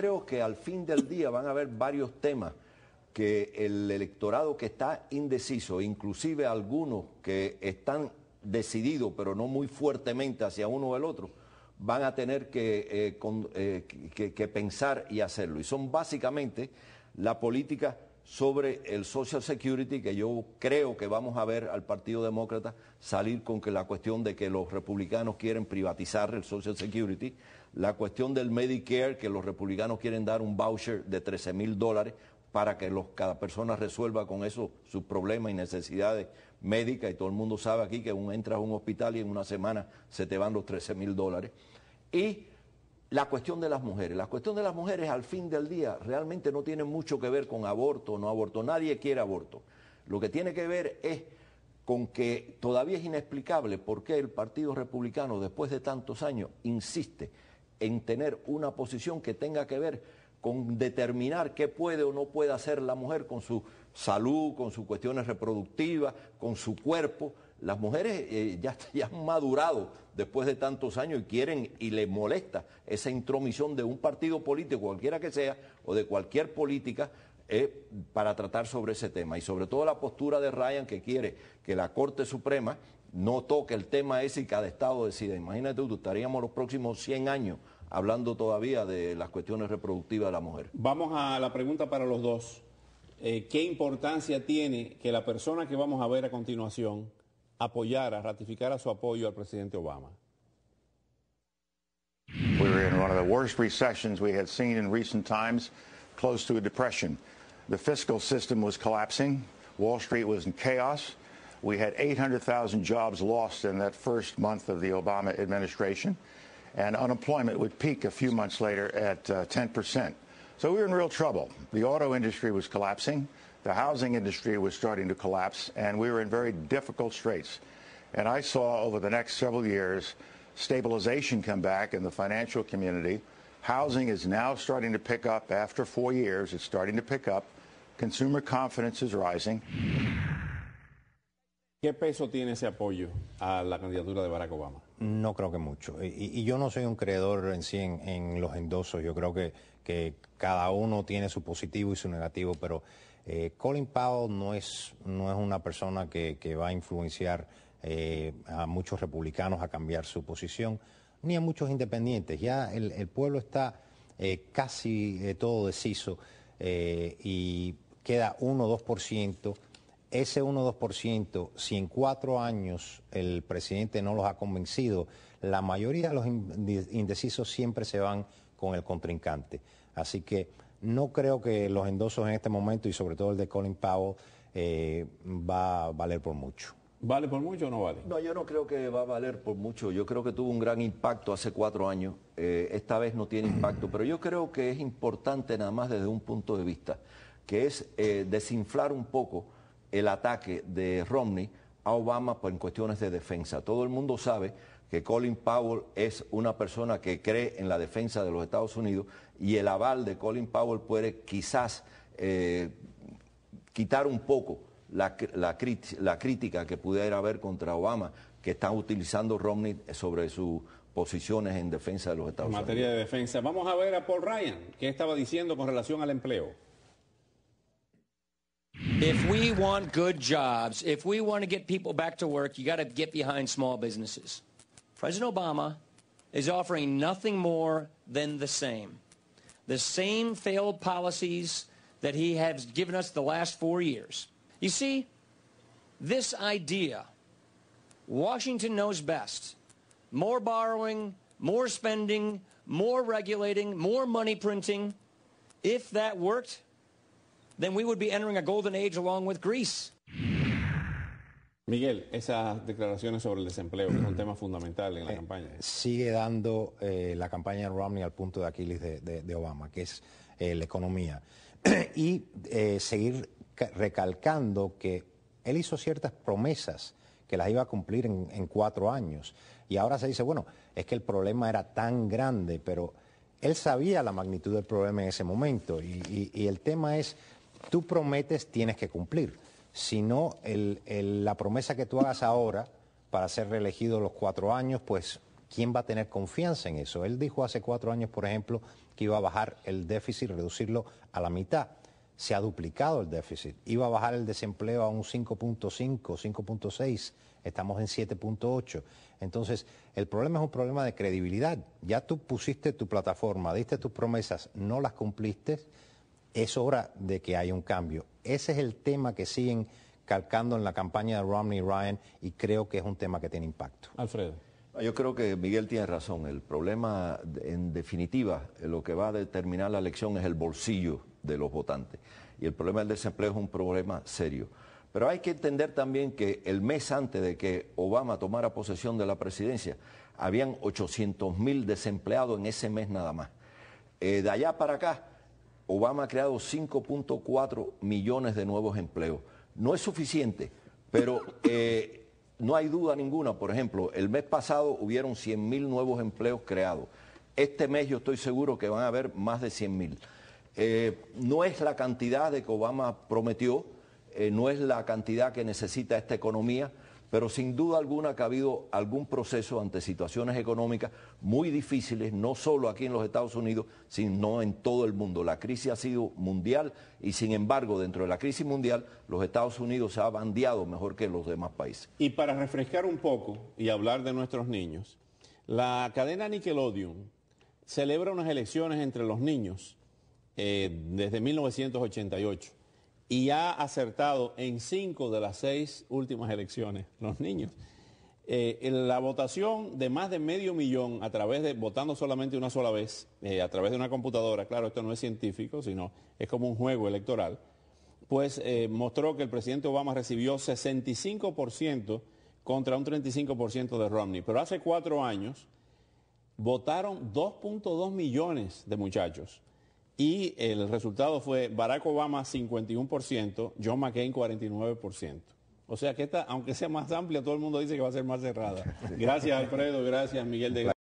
creo que al fin del día van a haber varios temas que el electorado que está indeciso, inclusive algunos que están decididos, pero no muy fuertemente hacia uno o el otro, van a tener que, eh, eh, que pensar y hacerlo. Y son básicamente la política sobre el Social Security, que yo creo que vamos a ver al Partido Demócrata salir con que la cuestión de que los republicanos quieren privatizar el Social Security, la cuestión del Medicare, que los republicanos quieren dar un voucher de 13 mil dólares para que los, cada persona resuelva con eso sus problemas y necesidades médicas, y todo el mundo sabe aquí que un, entras a un hospital y en una semana se te van los 13 mil dólares. Y la cuestión de las mujeres. La cuestión de las mujeres al fin del día realmente no tiene mucho que ver con aborto o no aborto. Nadie quiere aborto. Lo que tiene que ver es con que todavía es inexplicable por qué el Partido Republicano, después de tantos años, insiste en tener una posición que tenga que ver con determinar qué puede o no puede hacer la mujer con su salud, con sus cuestiones reproductivas, con su cuerpo las mujeres eh, ya, ya, han madurado después de tantos años y quieren y les molesta esa intromisión de un partido político, cualquiera que sea, o de cualquier política, eh, para tratar sobre ese tema. Y sobre todo la postura de Ryan que quiere que la Corte Suprema no toque el tema ese y cada Estado decida. Imagínate tú, estaríamos los próximos 100 años hablando todavía de las cuestiones reproductivas de la mujer. Vamos a la pregunta para los dos. Eh, ¿Qué importancia tiene que la persona que vamos a ver a continuación apoyara, ratificara su apoyo al presidente Obama. We were in one of the worst recessions we had seen in recent times, close to a depression. The fiscal system was collapsing. Wall Street was in chaos. We had 800,000 jobs lost in that first month of the Obama administration. And unemployment would peak a few months later at uh, 10%. So we were in real trouble. The auto industry was collapsing the housing industry was starting to collapse, and we were in very difficult straits. And I saw over the next several years stabilization come back in the financial community. Housing is now starting to pick up after four years. It's starting to pick up. Consumer confidence is rising. ¿Qué peso tiene ese apoyo a la candidatura de Barack Obama? No creo que mucho. Y, y yo no soy un creador en sí en, en los endosos. Yo creo que, que cada uno tiene su positivo y su negativo, pero Eh, Colin Powell no es, no es una persona que, va a influenciar eh, a muchos republicanos a cambiar su posición, ni a muchos independientes. Ya el, pueblo está eh, casi todo deciso y queda 1 o 2%. Ese 1 o 2%, si en cuatro años el presidente no los ha convencido, la mayoría de los indecisos siempre se van con el contrincante. Así que no creo que los endosos en este momento y sobre todo el de Colin Powell eh, va a valer por mucho. ¿Vale por mucho o no vale? No, yo no creo que va a valer por mucho. Yo creo que tuvo un gran impacto hace cuatro años. Eh, esta vez no tiene impacto, pero yo creo que es importante nada más desde un punto de vista, que es eh, desinflar un poco el ataque de Romney a Obama por en cuestiones de defensa. Todo el mundo sabe que Colin Powell es una persona que cree en la defensa de los Estados Unidos y el aval de Colin Powell puede quizás eh, quitar un poco la, crítica que pudiera haber contra Obama que está utilizando Romney sobre sus posiciones en defensa de los Estados Unidos. En materia de defensa, vamos a ver a Paul Ryan, que estaba diciendo con relación al empleo. If we want good jobs, if we want to get people back to work, you got to get behind small businesses. President Obama is offering nothing more than the same. The same failed policies that he has given us the last four years. You see, this idea, Washington knows best. More borrowing, more spending, more regulating, more money printing. If that worked, Miguel, esas declaraciones sobre el desempleo, son es un tema fundamental en la eh, campaña. Sigue dando eh, la campaña de Romney al punto de Aquiles de, Obama, que es eh, la economía. y seguir recalcando que él hizo ciertas promesas que las iba a cumplir en, cuatro años. Y ahora se dice, bueno, es que el problema era tan grande, pero él sabía la magnitud del problema en ese momento. Y, y, el tema es tú prometes tienes que cumplir. Si no, la promesa que tú hagas ahora para ser reelegido los cuatro años, pues ¿quién va a tener confianza en eso? Él dijo hace cuatro años, por ejemplo, que iba a bajar el déficit, reducirlo a la mitad. Se ha duplicado el déficit. Iba a bajar el desempleo a un 5.5, 5.6. Estamos en 7.8. Entonces, el problema es un problema de credibilidad. Ya tú pusiste tu plataforma, diste tus promesas, no las cumpliste es hora de que haya un cambio. Ese es el tema que siguen calcando en la campaña de Romney Ryan y creo que es un tema que tiene impacto. Alfredo. Ah, yo creo que Miguel tiene razón. El problema, en definitiva, lo que va a determinar la elección es el bolsillo de los votantes. Y el problema del desempleo es un problema serio. Pero hay que entender también que el mes antes de que Obama tomara posesión de la presidencia, habían 800 mil desempleados en ese mes nada más. Eh, de allá para acá, Obama ha creado 5.4 millones de nuevos empleos. No es suficiente, pero eh, no hay duda ninguna. Por ejemplo, el mes pasado hubieron 100 mil nuevos empleos creados. Este mes yo estoy seguro que van a haber más de 100 mil. Eh, no es la cantidad de que Obama prometió, eh, no es la cantidad que necesita esta economía pero sin duda alguna que ha habido algún proceso ante situaciones económicas muy difíciles, no solo aquí en los Estados Unidos, sino en todo el mundo. La crisis ha sido mundial y sin embargo, dentro de la crisis mundial, los Estados Unidos se ha bandeado mejor que los demás países. Y para refrescar un poco y hablar de nuestros niños, la cadena Nickelodeon celebra unas elecciones entre los niños eh, desde 1988 y ha acertado en cinco de las seis últimas elecciones los niños. Eh, en la votación de más de medio millón a través de votando solamente una sola vez, eh, a través de una computadora, claro, esto no es científico, sino es como un juego electoral, pues eh, mostró que el presidente Obama recibió 65% contra un 35% de Romney. Pero hace cuatro años votaron 2.2 millones de muchachos y el resultado fue Barack Obama 51%, John McCain 49%. O sea que esta, aunque sea más amplia, todo el mundo dice que va a ser más cerrada. Gracias Alfredo, gracias Miguel de